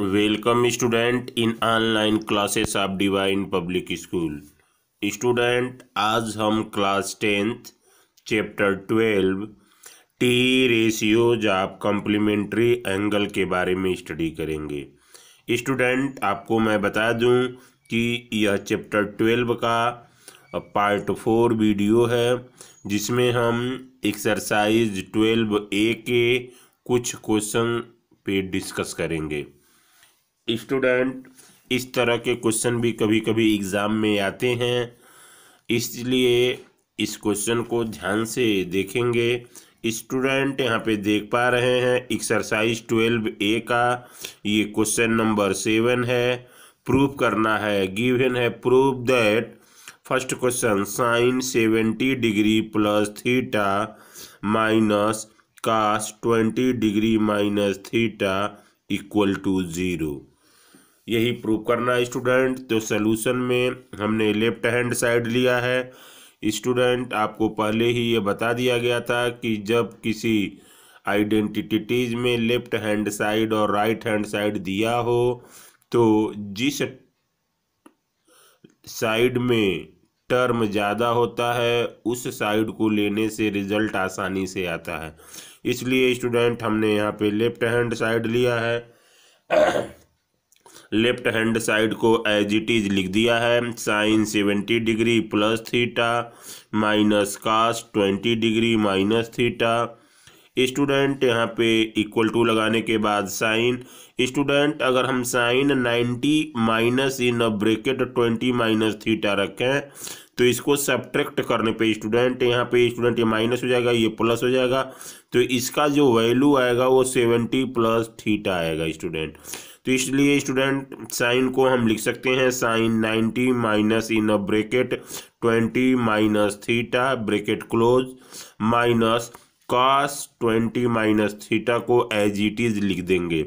welcome student in online classes of divine public school student आज हम class tenth chapter twelve T ratios of complementary angle के बारे में study करेंगे student आपको मैं बता दूं कि यह चैप्टर ट्वेल्व का पार्ट फोर वीडियो है जिसमें हम एक्सरसाइज ट्वेल्व ए के कुछ क्वेश्चन पे डिस्कस करेंगे स्टूडेंट इस तरह के क्वेश्चन भी कभी कभी एग्ज़ाम में आते हैं इसलिए इस क्वेश्चन को ध्यान से देखेंगे स्टूडेंट यहाँ पे देख पा रहे हैं एक्सरसाइज ट्वेल्व ए का ये क्वेश्चन नंबर सेवन है प्रूव करना है गिवन है prove that first question sine seventy degree plus theta minus cos twenty degree minus theta equal to zero यही प्रूव करना है स्टूडेंट तो सोल्यूशन में हमने लेफ्ट हैंड साइड लिया है स्टूडेंट आपको पहले ही ये बता दिया गया था कि जब किसी आइडेंटिटीज में लेफ्ट हैंड साइड और राइट हैंड साइड दिया हो तो जिस साइड में टर्म ज़्यादा होता है उस साइड को लेने से रिजल्ट आसानी से आता है इसलिए स्टूडेंट हमने यहाँ पे लेफ्ट हैंड साइड लिया है लेफ्ट हैंड साइड को एज इट इज लिख दिया है sine seventy degree plus theta minus cos twenty degree minus theta student यहाँ पे इक्वल टू लगाने के बाद साइन स्टूडेंट अगर हम sine ninety minus in bracket twenty minus theta रखें तो इसको सब्ट्रैक्ट करने पे स्टूडेंट यहाँ पे स्टूडेंट ये माइनस हो जाएगा ये प्लस हो जाएगा तो इसका जो वैल्यू आएगा वो सेवेंटी प्लस थीटा आएगा स्टूडेंट तो इसलिए स्टूडेंट साइन को हम लिख सकते हैं sine 90 minus in uh bracket 20 minus theta bracket close minus cos 20 minus theta को एज इट इज लिख देंगे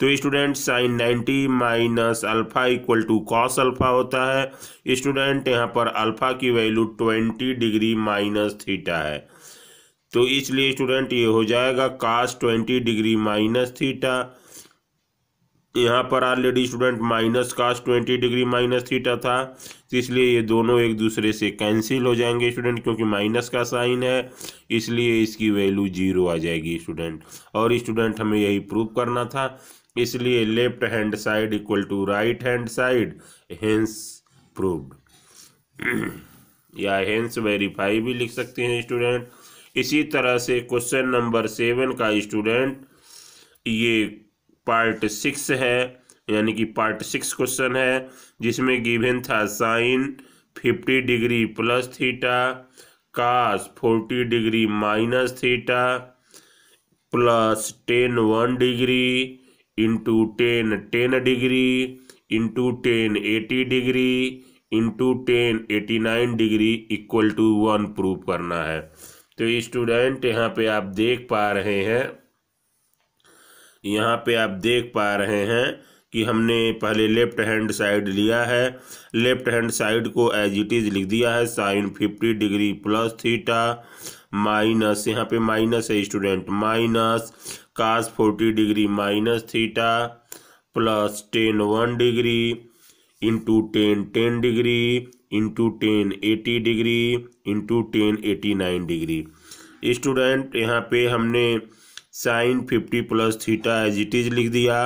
तो student sine 90 minus alpha equal to cos alpha होता है स्टूडेंट यहाँ पर अल्फ़ा की वैल्यू 20 डिग्री माइनस थीटा है तो इसलिए स्टूडेंट ये हो जाएगा कास 20 डिग्री माइनस थीटा यहाँ पर already student minus cos twenty degree minus theta था इसलिए ये दोनों एक दूसरे से कैंसिल हो जाएंगे स्टूडेंट क्योंकि माइनस का साइन है इसलिए इसकी वैल्यू जीरो आ जाएगी स्टूडेंट और स्टूडेंट हमें यही प्रूव करना था इसलिए left hand side equal to right hand side hence proved या हेंस वेरीफाई भी लिख सकते हैं स्टूडेंट इसी तरह से क्वेश्चन नंबर सेवन का स्टूडेंट ये पार्ट सिक्स है यानी कि पार्ट सिक्स क्वेश्चन है जिसमें गिवन था sine fifty degree plus theta cos forty degree minus theta plus tan one degree into tan ten degree into tan eighty degree into tan eighty nine degree equal to one prove करना है तो student यहाँ पे आप देख पा रहे हैं यहाँ पे आप देख पा रहे हैं कि हमने पहले लेफ्ट हैंड साइड लिया है लेफ्ट हैंड साइड को एज इट इज़ लिख दिया है sine fifty degree plus theta minus यहाँ पे माइनस है student minus cos forty degree minus theta plus tan one degree into tan ten degree into tan eighty degree into tan eighty nine degree student यहाँ पे हमने sine fifty plus theta as it is लिख दिया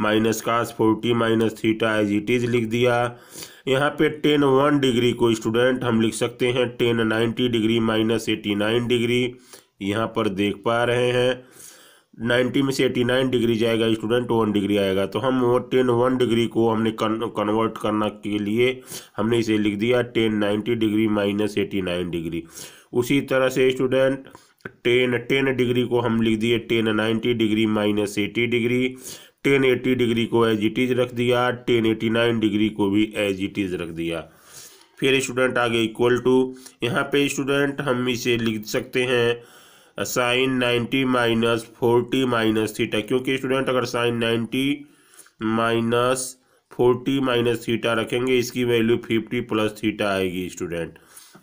minus cos forty minus theta as it is लिख दिया यहाँ पे tan one degree को स्टूडेंट हम लिख सकते हैं tan ninety degree minus eighty nine degree यहाँ पर देख पा रहे हैं नाइन्टी में से एटी नाइन डिग्री जाएगा स्टूडेंट वन डिग्री आएगा तो हम वो टेन वन डिग्री को हमने कन कन्वर्ट करना के लिए हमने इसे लिख दिया tan ninety degree minus eighty nine degree उसी तरह से स्टूडेंट टेन टेन डिग्री को हम लिख दिए tan ninety degree minus eighty degree tan eighty degree को एज इट इज़ रख दिया टेन एटी नाइन डिग्री को भी एज इट इज़ रख दिया फिर स्टूडेंट आगे इक्वल टू यहाँ पे स्टूडेंट हम इसे लिख सकते हैं sine ninety minus forty minus theta क्योंकि स्टूडेंट अगर sine ninety minus forty minus theta रखेंगे इसकी वैल्यू फिफ्टी प्लस थीटा आएगी स्टूडेंट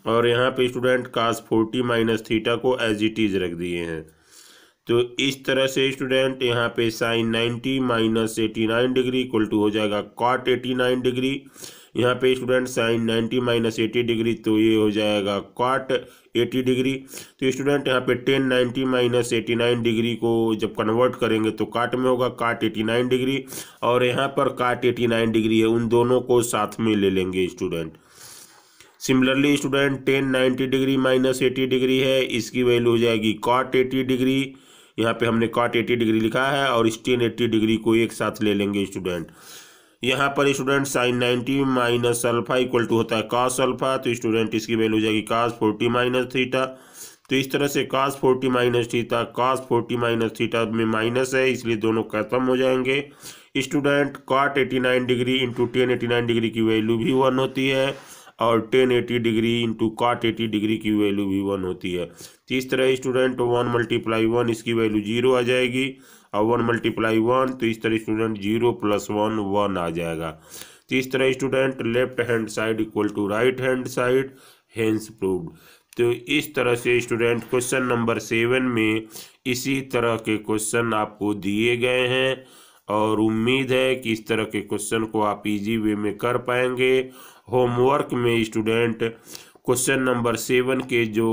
और यहाँ पे student cos forty minus theta को एज इट इज़ रख दिए हैं तो इस तरह से स्टूडेंट यहाँ पे sine ninety minus eighty nine degree equal to हो जाएगा कॉट एटी नाइन डिग्री यहाँ पे student sine ninety minus eighty degree तो ये हो जाएगा कॉट एटी डिग्री तो स्टूडेंट यहाँ पे tan ninety minus eighty nine degree को जब कन्वर्ट करेंगे तो काट में होगा काट एटी नाइन डिग्री और यहाँ पर काट एटी नाइन डिग्री है उन दोनों को साथ में ले लेंगे student similarly student tan ninety degree minus eighty degree है इसकी वैल्यू हो जाएगी कॉट एटी डिग्री यहाँ पे हमने कॉट एटी डिग्री लिखा है और इस टेन एट्टी डिग्री को एक साथ ले लेंगे स्टूडेंट यहाँ पर student sine ninety minus alpha equal to होता है कास अल्फा तो स्टूडेंट इसकी वैल्यू हो जाएगी कास फोर्टी माइनस थीटा तो इस तरह से cos forty minus theta cos forty minus theta में माइनस है इसलिए दोनों खत्म हो जाएंगे student cot eighty nine degree into tan eighty nine degree की वैल्यू भी वन होती है और tan eighty degree into cot eighty degree की वैल्यू भी वन होती है तो इस तरह स्टूडेंट वन मल्टीप्लाई वन इसकी वैल्यू जीरो आ जाएगी और वन मल्टीप्लाई वन तो इस तरह student zero plus one one आ जाएगा तो इस तरह student left hand side equal to right hand side hence proved तो इस तरह से स्टूडेंट क्वेश्चन नंबर सेवन में इसी तरह के क्वेश्चन आपको दिए गए हैं और उम्मीद है कि इस तरह के क्वेश्चन को आप इजी वे में कर पाएंगे होमवर्क में स्टूडेंट क्वेश्चन नंबर सेवन के जो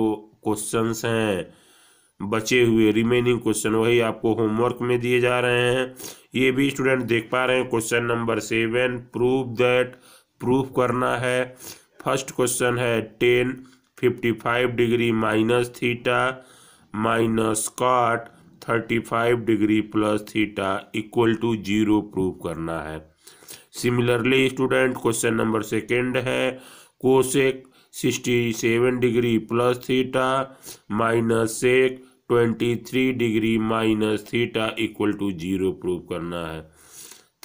क्वेश्चंस हैं बचे हुए रिमेनिंग क्वेश्चन वही आपको होमवर्क में दिए जा रहे हैं ये भी स्टूडेंट देख पा रहे हैं question number seven prove that proof करना है फर्स्ट क्वेश्चन है tan fifty five degree minus theta minus cot thirty five degree plus theta equal to zero prove करना है similarly student question number second है cosec sixty seven degree plus theta minus sec twenty three degree minus theta equal to zero prove करना है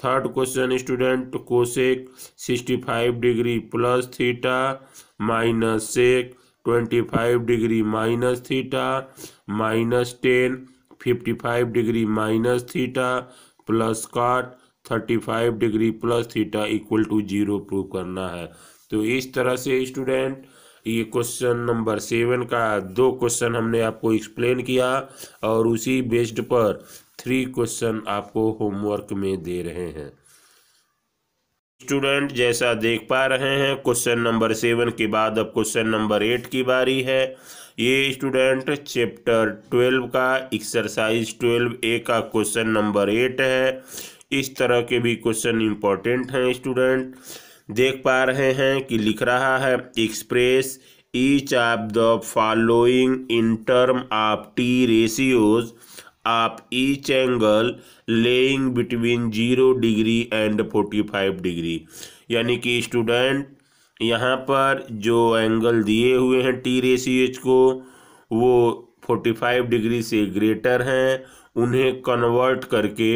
third question student cosec sixty five degree plus theta minus sec twenty five degree minus theta minus tan fifty five degree minus theta plus cot thirty five degree plus theta equal to zero prove करना है तो इस तरह से student ये question number seven का दो question हमने आपको एक्सप्लेन किया और उसी बेस्ड पर थ्री क्वेश्चन आपको होमवर्क में दे रहे हैं स्टूडेंट जैसा देख पा रहे हैं क्वेश्चन नंबर सेवन के बाद अब क्वेश्चन नंबर एट की बारी है ये स्टूडेंट चैप्टर ट्वेल्व का एक्सरसाइज ट्वेल्व ए का क्वेश्चन नंबर एट है इस तरह के भी क्वेश्चन इम्पॉर्टेंट हैं स्टूडेंट देख पा रहे हैं कि लिख रहा है express each of the following in term of T ratios आप each angle lying between zero degree and forty five degree यानी कि स्टूडेंट यहाँ पर जो एंगल दिए हुए हैं टी रेशियोज को वो फोर्टी फाइव डिग्री से ग्रेटर हैं उन्हें कन्वर्ट करके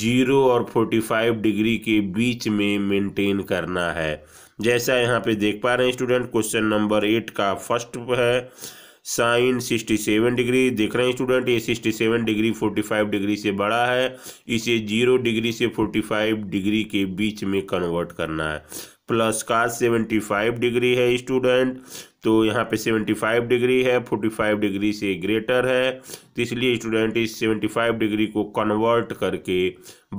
जीरो और फोर्टी फाइव डिग्री के बीच में मेंटेन करना है जैसा यहाँ पे देख पा रहे हैं स्टूडेंट क्वेश्चन नंबर एट का फर्स्ट है साइन सिक्सटी सेवन डिग्री देख रहे हैं स्टूडेंट ये sixty seven degree forty five degree से बड़ा है इसे जीरो डिग्री से फोर्टी फाइव डिग्री के बीच में कन्वर्ट करना है प्लस का 75 डिग्री है स्टूडेंट तो यहाँ पे 75 डिग्री है 45 डिग्री से ग्रेटर है तो इसलिए स्टूडेंट इस 75 डिग्री को कन्वर्ट करके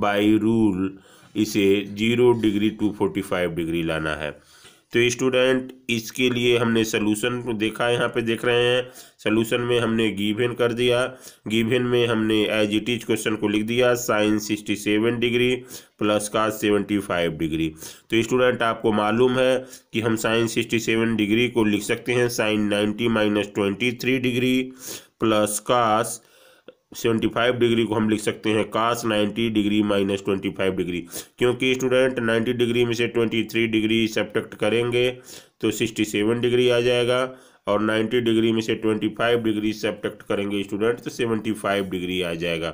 बाई रूल इसे जीरो डिग्री टू 45 डिग्री लाना है तो स्टूडेंट इसके लिए हमने सोलूशन देखा यहाँ पे देख रहे हैं सोलूशन में हमने गिवन कर दिया गिवन में हमने एज इट इज क्वेश्चन को लिख दिया sine sixty seven degree plus का सेवेंटी फाइव डिग्री तो स्टूडेंट आपको मालूम है कि हम साइन सिक्सटी सेवन डिग्री को लिख सकते हैं sine ninety minus twenty three degree plus cos seventy five degree को हम लिख सकते हैं cos ninety degree minus twenty five degree क्योंकि स्टूडेंट नाइन्टी डिग्री में से ट्वेंटी थ्री डिग्री सब्ट्रैक्ट करेंगे तो सिक्सटी सेवन डिग्री आ जाएगा और 90 डिग्री में से 25 डिग्री सब्ट्रैक्ट करेंगे स्टूडेंट तो 75 डिग्री आ जाएगा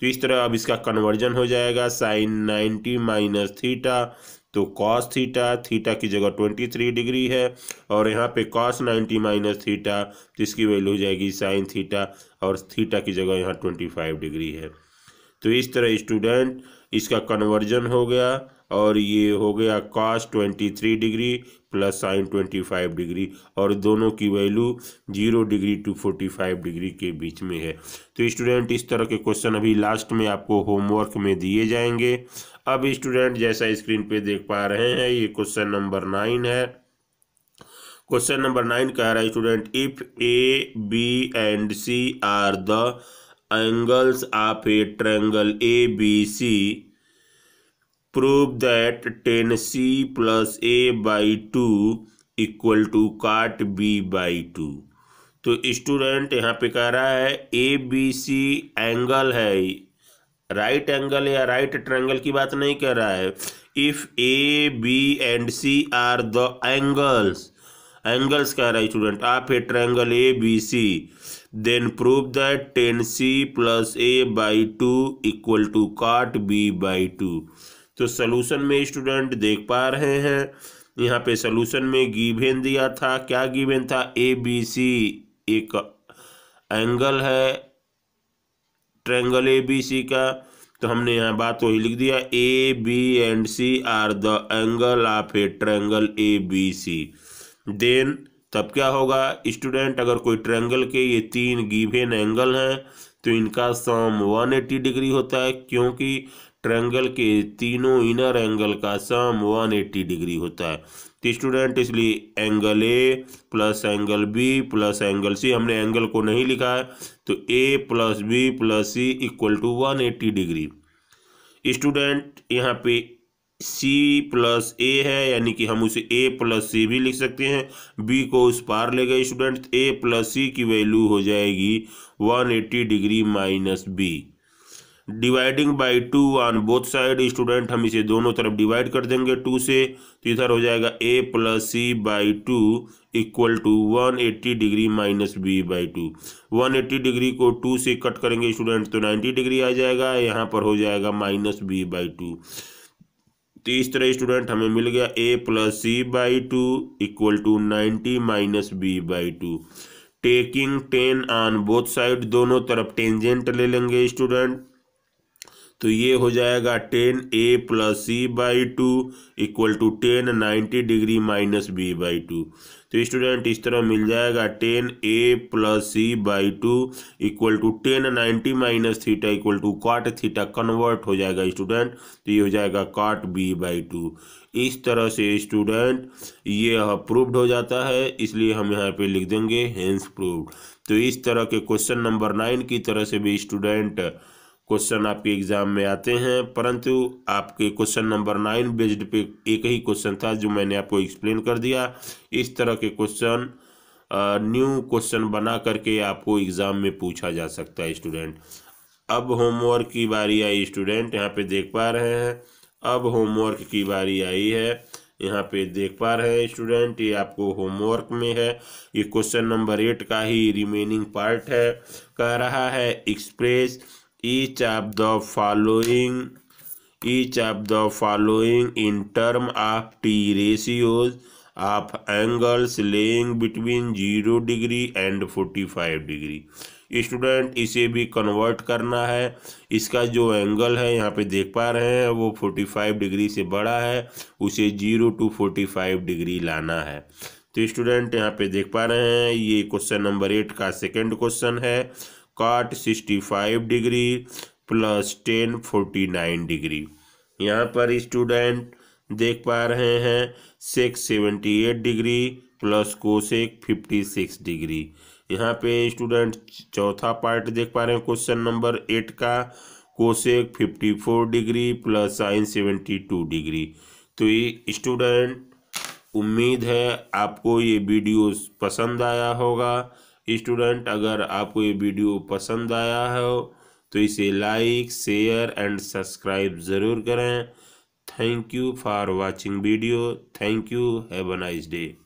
तो इस तरह अब इसका कन्वर्जन हो जाएगा साइन 90 माइनस थीटा तो कॉस थीटा थीटा की जगह ट्वेंटी थ्री डिग्री है और यहाँ पे कॉस नाइन्टी माइनस थीटा जिसकी वैल्यू हो जाएगी साइन थीटा और थीटा की जगह यहाँ ट्वेंटी फाइव डिग्री है तो इस तरह स्टूडेंट इसका कन्वर्जन हो गया और ये हो गया cos twenty three degree plus sine twenty five degree और दोनों की value zero degree to forty five degree के बीच में है तो स्टूडेंट इस तरह के क्वेश्चन अभी लास्ट में आपको होमवर्क में दिए जाएंगे अब स्टूडेंट जैसा स्क्रीन पे देख पा रहे हैं ये क्वेश्चन नंबर नाइन है क्वेश्चन नंबर नाइन कह रहा है student if A B and C are the angles of a triangle A B C that tan C plus A by two equal to cot B by two तो student यहाँ पे कह रहा है A B C angle है right angle या right triangle की बात नहीं कर रहा है if A B and C are the angles angles कह रहा है स्टूडेंट आप A triangle A B C then prove that tan C plus A by two equal to cot B by two तो सोलूशन में student देख पा रहे हैं यहाँ पे सोलूशन में गिवेन दिया था क्या गिवेन था ए बी सी एक एंगल है ट्रैंगल ए बी सी का तो हमने यहाँ बात वही लिख दिया A B and C are the angle of a triangle A B C then तब क्या होगा स्टूडेंट अगर कोई ट्रैंगल के ये तीन गिवेन एंगल हैं तो इनका सम 180 डिग्री होता है क्योंकि ट्रैंगल के तीनों इनर एंगल का सम 180 डिग्री होता है तो स्टूडेंट इसलिए angle A plus angle B plus angle C हमने एंगल को नहीं लिखा है तो A plus B plus C equal to one eighty degree student यहाँ पे सी प्लस ए है यानी कि हम उसे ए प्लस सी भी लिख सकते हैं बी को उस पार ले गए स्टूडेंट ए प्लस सी की वैल्यू हो जाएगी one eighty degree minus B dividing by two on both side student हम इसे दोनों तरफ डिवाइड कर देंगे टू से तो इधर हो जाएगा A plus C by two equal to one eighty degree minus B by two one eighty degree को टू से कट करेंगे स्टूडेंट तो नाइन्टी डिग्री आ जाएगा यहाँ पर हो जाएगा माइनस बी बाई टू तीसरा स्टूडेंट हमें मिल गया A plus C by two equal to ninety minus B by two taking tan on both side दोनों तरफ टेंजेंट ले लेंगे स्टूडेंट तो ये हो जाएगा tan A plus C by two equal to tan ninety degree minus B by two तो student इस तरह मिल जाएगा tan A plus C by two equal to tan ninety minus theta equal to cot theta convert हो जाएगा student तो ये हो जाएगा काट बी बाई टू इस तरह से स्टूडेंट ये प्रूव्ड हो जाता है इसलिए हम यहाँ पे लिख देंगे हेंस प्रूव्ड तो इस तरह के क्वेश्चन नंबर नाइन की तरह से भी स्टूडेंट क्वेश्चन आपके एग्ज़ाम में आते हैं परंतु आपके क्वेश्चन नंबर नाइन बेस्ड पे एक ही क्वेश्चन था जो मैंने आपको एक्सप्लेन कर दिया इस तरह के क्वेश्चन न्यू क्वेश्चन बना करके आपको एग्ज़ाम में पूछा जा सकता है स्टूडेंट अब होमवर्क की बारी आई स्टूडेंट यहाँ पे देख पा रहे हैं अब होमवर्क की बारी आई है यहाँ पे देख पा रहे हैं स्टूडेंट ये आपको होमवर्क में है ये क्वेश्चन नंबर एट का ही रिमेनिंग पार्ट है कह रहा है express each of the following each of the following in term of t ratios of angles laying between 0 degree and 45 degree student इसे भी कन्वर्ट करना है इसका जो एंगल है यहाँ पे देख पा रहे हैं वो 45 डिग्री से बड़ा है उसे 0 टू 45 डिग्री लाना है तो स्टूडेंट यहाँ पे देख पा रहे हैं ये क्वेश्चन नंबर एट का सेकंड क्वेश्चन है cot sixty five degree plus tan forty nine degree यहाँ पर स्टूडेंट देख पा रहे हैं sec seventy eight degree plus cosec fifty six degree यहाँ पे स्टूडेंट चौथा पार्ट देख पा रहे हैं क्वेश्चन नंबर एट का cosec fifty four degree plus sine seventy two degree तो ये स्टूडेंट उम्मीद है आपको ये वीडियो पसंद आया होगा स्टूडेंट अगर आपको ये वीडियो पसंद आया हो तो इसे लाइक शेयर एंड सब्सक्राइब ज़रूर करें thank you for watching video thank you have a nice day